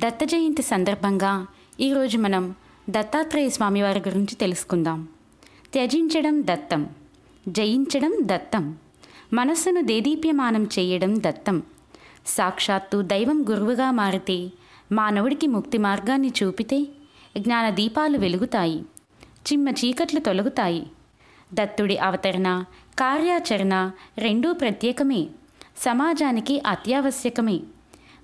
దత్త జయంతి సందర్భంగా ఈరోజు మనం దత్తాత్రేయ స్వామివారి గురించి తెలుసుకుందాం త్యజించడం దత్తం జయించడం దత్తం మనస్సును దేదీప్యమానం చేయడం దత్తం సాక్షాత్తు దైవం గురువుగా మారితే మానవుడికి ముక్తి మార్గాన్ని చూపితే జ్ఞాన దీపాలు వెలుగుతాయి చిమ్మ చీకట్లు తొలగుతాయి దత్తుడి అవతరణ కార్యాచరణ రెండూ ప్రత్యేకమే సమాజానికి అత్యావశ్యకమే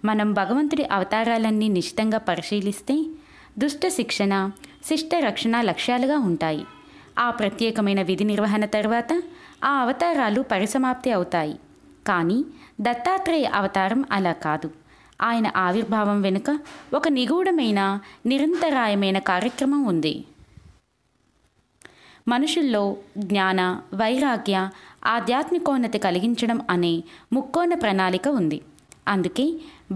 మనం భగవంతుడి అవతారాలన్నీ నిశితంగా పరిశీలిస్తే దుష్ట శిక్షణ శిష్ట రక్షణ లక్ష్యాలుగా ఉంటాయి ఆ ప్రత్యేకమైన విధి నిర్వహణ తర్వాత ఆ అవతారాలు పరిసమాప్తి అవుతాయి కానీ దత్తాత్రేయ అవతారం అలా కాదు ఆయన ఆవిర్భావం వెనుక ఒక నిగూఢమైన నిరంతరాయమైన కార్యక్రమం ఉంది మనుషుల్లో జ్ఞాన వైరాగ్య ఆధ్యాత్మికోన్నతి కలిగించడం అనే ముక్కోన ప్రణాళిక ఉంది అందుకే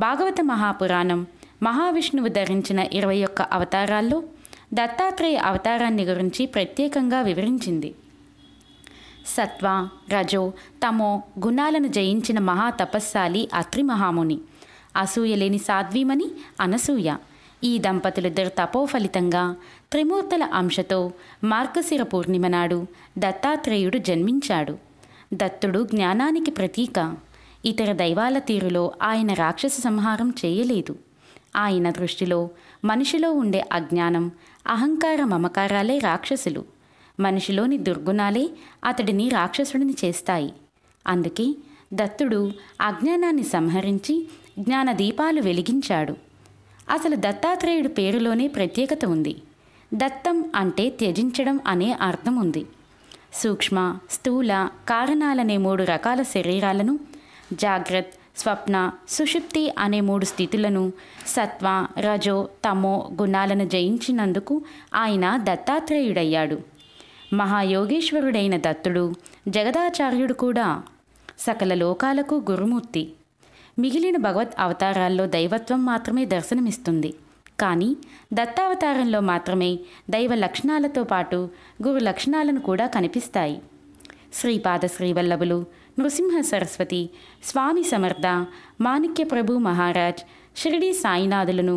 భాగవత మహాపురాణం మహావిష్ణువు ధరించిన ఇరవై ఒక్క అవతారాల్లో దత్తాత్రేయ అవతారాన్ని గురించి ప్రత్యేకంగా వివరించింది సత్వ రజో తమో గుణాలను జయించిన మహా తపస్సాలి అత్రి మహాముని అసూయ లేని సాధ్వీమని అనసూయ ఈ దంపతులు తపో ఫలితంగా త్రిమూర్తుల అంశతో మార్గశిర పూర్ణిమ నాడు దత్తాత్రేయుడు జన్మించాడు దత్తుడు జ్ఞానానికి ప్రతీక ఇతర దైవాల తీరులో ఆయన రాక్షస సంహారం చేయలేదు ఆయన దృష్టిలో మనిషిలో ఉండే అజ్ఞానం అహంకార మమకారాలే రాక్షసులు మనిషిలోని దుర్గుణాలే అతడిని రాక్షసుడిని చేస్తాయి అందుకే దత్తుడు అజ్ఞానాన్ని సంహరించి జ్ఞానదీపాలు వెలిగించాడు అసలు దత్తాత్రేయుడు పేరులోనే ప్రత్యేకత ఉంది దత్తం అంటే త్యజించడం అనే అర్థం ఉంది సూక్ష్మ స్థూల కారణాలనే మూడు రకాల శరీరాలను జాగ్రత్ స్వప్న సుషుప్తి అనే మూడు స్థితులను సత్వ రజో తమో గుణాలను జయించినందుకు ఆయన దత్తాత్రేయుడయ్యాడు మహాయోగేశ్వరుడైన దత్తుడు జగదాచార్యుడు కూడా సకల లోకాలకు గురుమూర్తి మిగిలిన భగవత్ అవతారాల్లో దైవత్వం మాత్రమే దర్శనమిస్తుంది కానీ దత్తావతారంలో మాత్రమే దైవ లక్షణాలతో పాటు గురు లక్షణాలను కూడా కనిపిస్తాయి శ్రీపాద శ్రీవల్లభులు నృసింహ సరస్వతి స్వామి సమర్థ మాణిక్య ప్రభు మహారాజ్ షిరిడి సాయినాథులను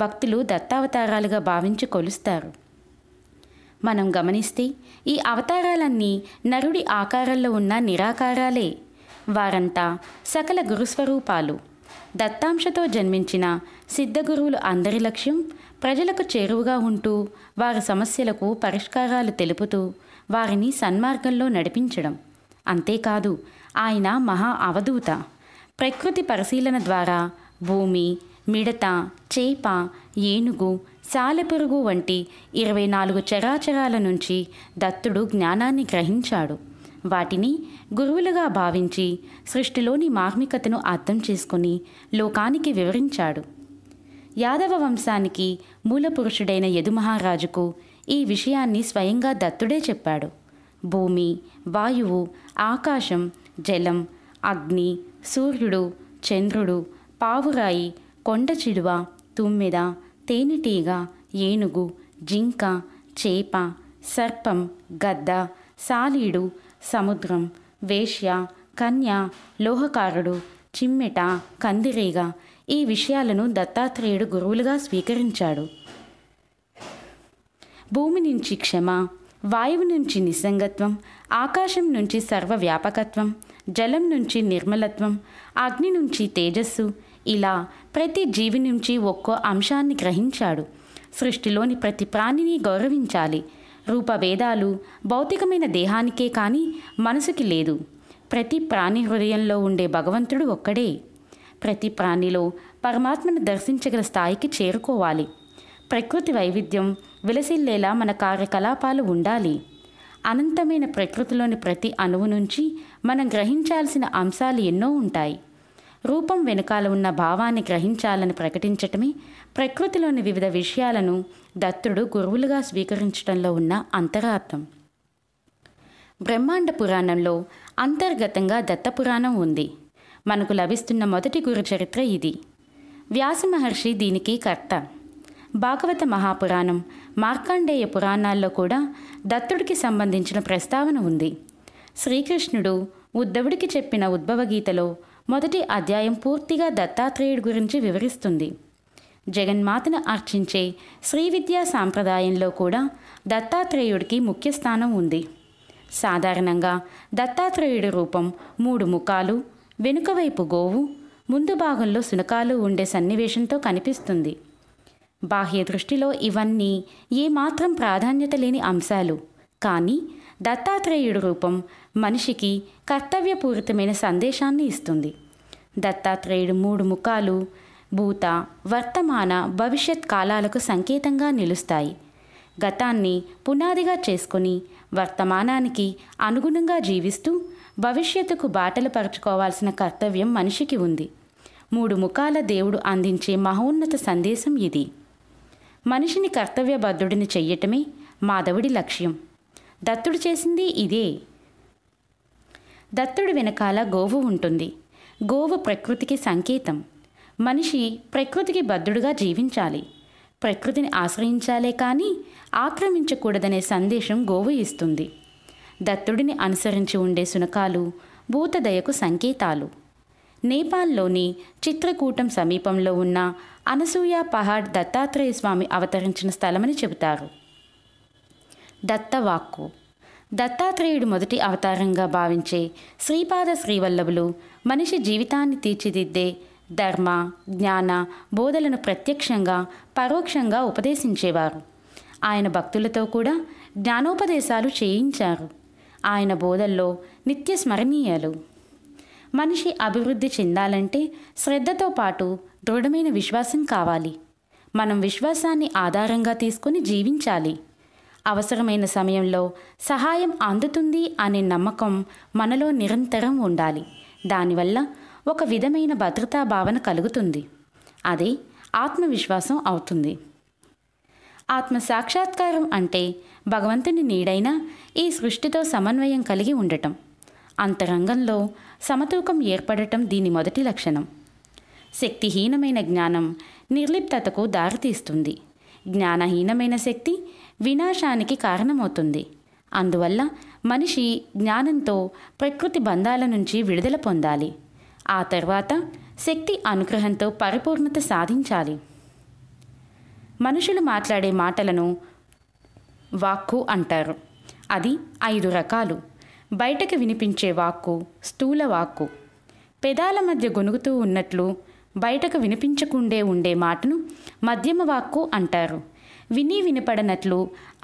భక్తులు దత్తావతారాలుగా భావించి కొలుస్తారు మనం గమనిస్తే ఈ అవతారాలన్నీ నరుడి ఆకారంలో ఉన్న నిరాకారాలే వారంతా సకల గురుస్వరూపాలు దత్తాంశతో జన్మించిన సిద్ధగురువులు అందరి లక్ష్యం ప్రజలకు చేరువుగా ఉంటూ వారి సమస్యలకు పరిష్కారాలు తెలుపుతూ వారిని సన్మార్గంలో నడిపించడం అంతేకాదు ఆయన మహా అవధూత ప్రకృతి పరిశీలన ద్వారా భూమి మిడత చేప ఏనుగు సాలెపురుగు వంటి ఇరవై నాలుగు చరాచరాల నుంచి దత్తుడు జ్ఞానాన్ని గ్రహించాడు వాటిని గురువులుగా భావించి సృష్టిలోని మార్మికతను అర్థం చేసుకుని లోకానికి వివరించాడు యాదవ వంశానికి మూలపురుషుడైన యదుమహారాజుకు ఈ విషయాన్ని స్వయంగా దత్తుడే చెప్పాడు భూమి వాయువు ఆకాశం జలం అగ్ని సూర్యుడు చంద్రుడు పావురాయి కొండ చిడువ తుమ్మెద తేనెటీగ ఏనుగు జింక చేప సర్పం గద్ద సాలీడు సముద్రం వేష్య కన్య లోహకారుడు చిమ్మెట కందిరీగ ఈ విషయాలను దత్తాత్రేయుడు గురువులుగా స్వీకరించాడు భూమి నుంచి క్షమ వాయువు నుంచి నిస్సంగత్వం ఆకాశం నుంచి సర్వవ్యాపకత్వం జలం నుంచి నిర్మలత్వం అగ్ని నుంచి తేజస్సు ఇలా ప్రతి జీవి నుంచి ఒక్కో అంశాన్ని గ్రహించాడు సృష్టిలోని ప్రతి ప్రాణిని గౌరవించాలి రూపవేదాలు భౌతికమైన దేహానికే కానీ మనసుకి లేదు ప్రతి ప్రాణి హృదయంలో ఉండే భగవంతుడు ఒక్కడే ప్రతి ప్రాణిలో పరమాత్మను దర్శించగల స్థాయికి చేరుకోవాలి ప్రకృతి వైవిధ్యం విలసిల్లేలా మన కార్యకలాపాలు ఉండాలి అనంతమైన ప్రకృతిలోని ప్రతి అణువు నుంచి మనం గ్రహించాల్సిన అంశాలు ఎన్నో ఉంటాయి రూపం వెనుకాల ఉన్న భావాన్ని గ్రహించాలని ప్రకటించటమే ప్రకృతిలోని వివిధ విషయాలను దత్తుడు గురువులుగా స్వీకరించడంలో ఉన్న అంతరార్థం బ్రహ్మాండ పురాణంలో అంతర్గతంగా దత్తపురాణం ఉంది మనకు లభిస్తున్న మొదటి గురు చరిత్ర ఇది వ్యాస మహర్షి దీనికి కర్త భాగవత మహాపురాణం మార్కాండేయ పురాణాల్లో కూడా దత్తుడికి సంబంధించిన ప్రస్తావన ఉంది శ్రీకృష్ణుడు ఉద్ధవుడికి చెప్పిన ఉద్భవగీతలో మొదటి అధ్యాయం పూర్తిగా దత్తాత్రేయుడి గురించి వివరిస్తుంది జగన్మాతను అర్చించే శ్రీ విద్యా సాంప్రదాయంలో కూడా దత్తాత్రేయుడికి ముఖ్య స్థానం ఉంది సాధారణంగా దత్తాత్రేయుడి రూపం మూడు ముఖాలు వెనుకవైపు గోవు ముందు భాగంలో శునకాలు ఉండే సన్నివేశంతో కనిపిస్తుంది బాహ్య దృష్టిలో ఇవన్నీ ఏమాత్రం ప్రాధాన్యత లేని అంశాలు కానీ దత్తాత్రేయుడు రూపం మనిషికి కర్తవ్యపూరితమైన సందేశాన్ని ఇస్తుంది దత్తాత్రేయుడు మూడు ముఖాలు భూత వర్తమాన భవిష్యత్ కాలాలకు సంకేతంగా నిలుస్తాయి గతాన్ని పునాదిగా చేసుకుని వర్తమానానికి అనుగుణంగా జీవిస్తూ భవిష్యత్తుకు బాటలు పరుచుకోవాల్సిన కర్తవ్యం మనిషికి ఉంది మూడు ముఖాల దేవుడు అందించే మహోన్నత సందేశం ఇది మనిషిని కర్తవ్యబద్ధుడిని చెయ్యటమే మాధవుడి లక్ష్యం దత్తుడు చేసింది ఇదే దత్తుడు వెనకాల గోవు ఉంటుంది గోవు ప్రకృతికి సంకేతం మనిషి ప్రకృతికి బద్ధుడుగా జీవించాలి ప్రకృతిని ఆశ్రయించాలే కానీ ఆక్రమించకూడదనే సందేశం గోవు ఇస్తుంది దత్తుడిని అనుసరించి ఉండే శునకాలు భూతదయకు సంకేతాలు నేపాల్లోని చిత్రకూటం సమీపంలో ఉన్న అనసూయ పహాడ్ దత్తాత్రేయ స్వామి అవతరించిన స్థలమని చెబుతారు దత్తవాక్కు దత్తాత్రేయుడు మొదటి అవతారంగా భావించే శ్రీపాద శ్రీవల్లభులు మనిషి జీవితాన్ని తీర్చిదిద్దే ధర్మ జ్ఞాన బోధలను ప్రత్యక్షంగా పరోక్షంగా ఉపదేశించేవారు ఆయన భక్తులతో కూడా జ్ఞానోపదేశాలు చేయించారు ఆయన బోధల్లో నిత్య స్మరణీయాలు మనిషి అభివృద్ధి చెందాలంటే శ్రద్ధతో పాటు దృఢమైన విశ్వాసం కావాలి మనం విశ్వాసాన్ని ఆధారంగా తీసుకుని జీవించాలి అవసరమైన సమయంలో సహాయం అందుతుంది అనే నమ్మకం మనలో నిరంతరం ఉండాలి దానివల్ల ఒక విధమైన భద్రతా భావన కలుగుతుంది అదే ఆత్మవిశ్వాసం అవుతుంది ఆత్మ సాక్షాత్కారం అంటే భగవంతుని నీడైన ఈ సృష్టితో సమన్వయం కలిగి ఉండటం అంతరంగంలో సమతూకం ఏర్పడటం దీని మొదటి లక్షణం శక్తిహీనమైన జ్ఞానం నిర్లిప్తతకు దారితీస్తుంది జ్ఞానహీనమైన శక్తి వినాశానికి కారణమవుతుంది అందువల్ల మనిషి జ్ఞానంతో ప్రకృతి బంధాల నుంచి విడుదల పొందాలి ఆ తర్వాత శక్తి అనుగ్రహంతో పరిపూర్ణత సాధించాలి మనుషులు మాట్లాడే మాటలను వాక్కు అంటారు అది ఐదు రకాలు బయటకు వినిపించే వాక్కు స్థూల వాక్కు పెదాల మధ్య గొనుగుతూ ఉన్నట్లు బయటకు వినిపించకుండే ఉండే మాటను మధ్యమ వాక్కు అంటారు విని వినపడనట్లు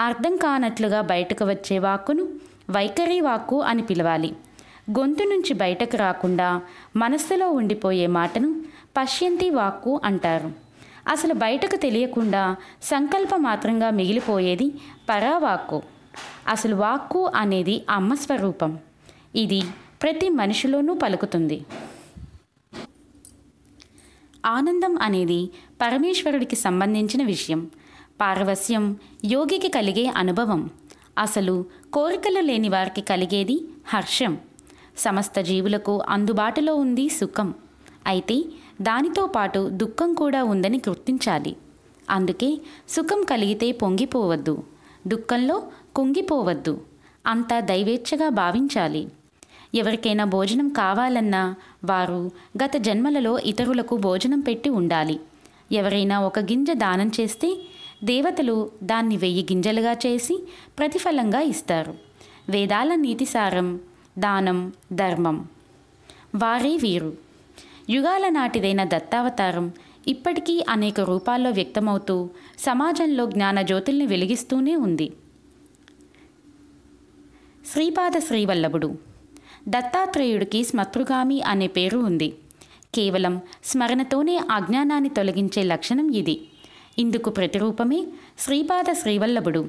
అర్థం కానట్లుగా బయటకు వచ్చే వాక్కును వైఖరి వాక్కు అని పిలవాలి గొంతు నుంచి బయటకు రాకుండా మనస్సులో ఉండిపోయే మాటను పశ్యంతి వాక్కు అంటారు అసలు బయటకు తెలియకుండా సంకల్ప మాత్రంగా మిగిలిపోయేది పరావాక్కు అసలు వాక్కు అనేది అమ్మ స్వరూపం ఇది ప్రతి మనిషిలోనూ పలుకుతుంది ఆనందం అనేది పరమేశ్వరుడికి సంబంధించిన విషయం పారవస్యం యోగికి కలిగే అనుభవం అసలు కోరికలు లేని వారికి కలిగేది హర్షం సమస్త జీవులకు అందుబాటులో ఉంది సుఖం అయితే దానితో పాటు దుఃఖం కూడా ఉందని గుర్తించాలి అందుకే సుఖం కలిగితే పొంగిపోవద్దు దుఃఖంలో కుంగిపోవద్దు అంతా దైవేచ్ఛగా భావించాలి ఎవరికైనా భోజనం కావాలన్నా వారు గత జన్మలలో ఇతరులకు భోజనం పెట్టి ఉండాలి ఎవరైనా ఒక గింజ దానం చేస్తే దేవతలు దాన్ని వెయ్యి గింజలుగా చేసి ప్రతిఫలంగా ఇస్తారు వేదాల నీతిసారం దానం ధర్మం వారే వీరు యుగాల నాటిదైన దత్తావతారం ఇప్పటికీ అనేక రూపాల్లో వ్యక్తమవుతూ సమాజంలో జ్ఞాన జ్యోతుల్ని వెలిగిస్తూనే ఉంది శ్రీపాద శ్రీవల్లభుడు దత్తాత్రేయుడికి స్మతృగామి అనే పేరు ఉంది కేవలం స్మరణతోనే అజ్ఞానాన్ని తొలగించే లక్షణం ఇది ఇందుకు ప్రతిరూపమే శ్రీపాద శ్రీవల్లభుడు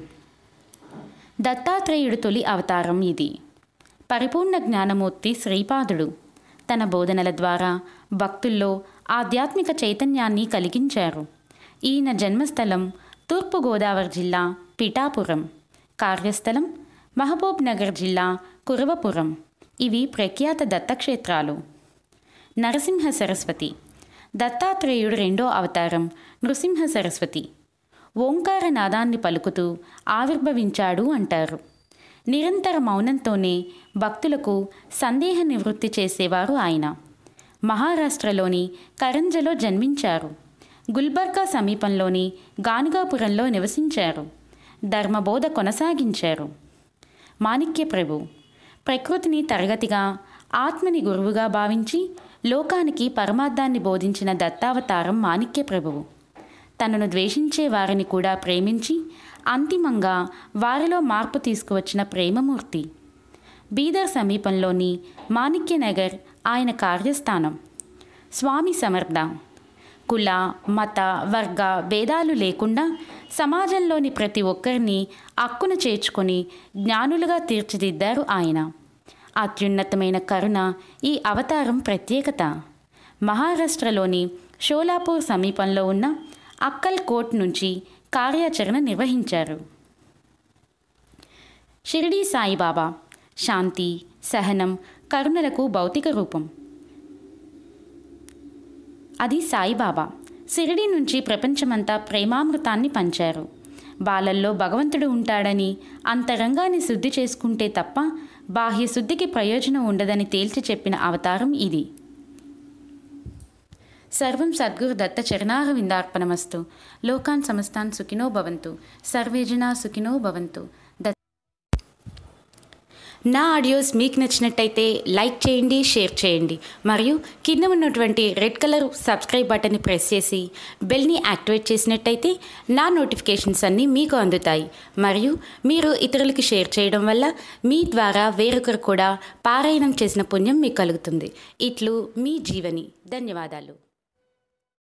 దత్తాత్రేయుడు తొలి అవతారం ఇది పరిపూర్ణ జ్ఞానమూర్తి శ్రీపాదుడు తన బోధనల ద్వారా భక్తుల్లో ఆధ్యాత్మిక చైతన్యాన్ని కలిగించారు ఈయన జన్మస్థలం తూర్పుగోదావరి జిల్లా పిఠాపురం కార్యస్థలం మహబూబ్ నగర్ జిల్లా కురవపురం ఇవి ప్రఖ్యాత దత్తక్షేత్రాలు నరసింహ సరస్వతి దత్తాత్రేయుడు రెండో అవతారం నృసింహ సరస్వతి ఓంకార నాదాన్ని పలుకుతూ ఆవిర్భవించాడు అంటారు నిరంతర మౌనంతోనే భక్తులకు సందేహ నివృత్తి చేసేవారు ఆయన మహారాష్ట్రలోని కరంజలో జన్మించారు గుల్బర్గా సమీపంలోని గానుగాపురంలో నివసించారు ధర్మబోధ కొనసాగించారు మాణిక్య ప్రభు ప్రకృతిని తరగతిగా ఆత్మని గురువుగా భావించి లోకానికి పరమార్థాన్ని బోధించిన దత్తావతారం మాణిక్య ప్రభువు తనను ద్వేషించే వారిని కూడా ప్రేమించి అంతిమంగా వారిలో మార్పు తీసుకువచ్చిన ప్రేమమూర్తి బీదర్ సమీపంలోని మాణిక్యనగర్ ఆయన కార్యస్థానం స్వామి సమర్థ కుల మత వర్గ భేదాలు లేకుండా సమాజంలోని ప్రతి ఒక్కరిని అక్కును చేర్చుకొని జ్ఞానులుగా తీర్చిదిద్దారు ఆయన అత్యున్నతమైన కరుణ ఈ అవతారం ప్రత్యేకత మహారాష్ట్రలోని షోలాపూర్ సమీపంలో ఉన్న అక్కల్ కోట్ నుంచి కార్యాచరణ నిర్వహించారు షిరిడీ సాయిబాబా శాంతి సహనం కరుణలకు భౌతిక రూపం అది సాయిబాబా సిరిడి నుంచి ప్రపంచమంతా ప్రేమామృతాన్ని పంచారు బాలల్లో భగవంతుడు ఉంటాడని అంతరంగాన్ని శుద్ధి చేసుకుంటే తప్ప బాహ్య శుద్ధికి ప్రయోజనం ఉండదని తేల్చి చెప్పిన అవతారం ఇది సర్వం సద్గురు దత్త విందార్పణమస్తు లోకాన్ సమస్తాన్ సుఖినో భవంతు సర్వేజనా సుఖినో భవంతు నా ఆడియోస్ మీకు నచ్చినట్టయితే లైక్ చేయండి షేర్ చేయండి మరియు కింద ఉన్నటువంటి రెడ్ కలర్ సబ్స్క్రైబ్ బటన్ని ప్రెస్ చేసి బెల్ని యాక్టివేట్ చేసినట్టయితే నా నోటిఫికేషన్స్ అన్నీ మీకు అందుతాయి మరియు మీరు ఇతరులకి షేర్ చేయడం వల్ల మీ ద్వారా వేరొకరు కూడా పారాయణం చేసిన పుణ్యం మీకు కలుగుతుంది ఇట్లు మీ జీవని ధన్యవాదాలు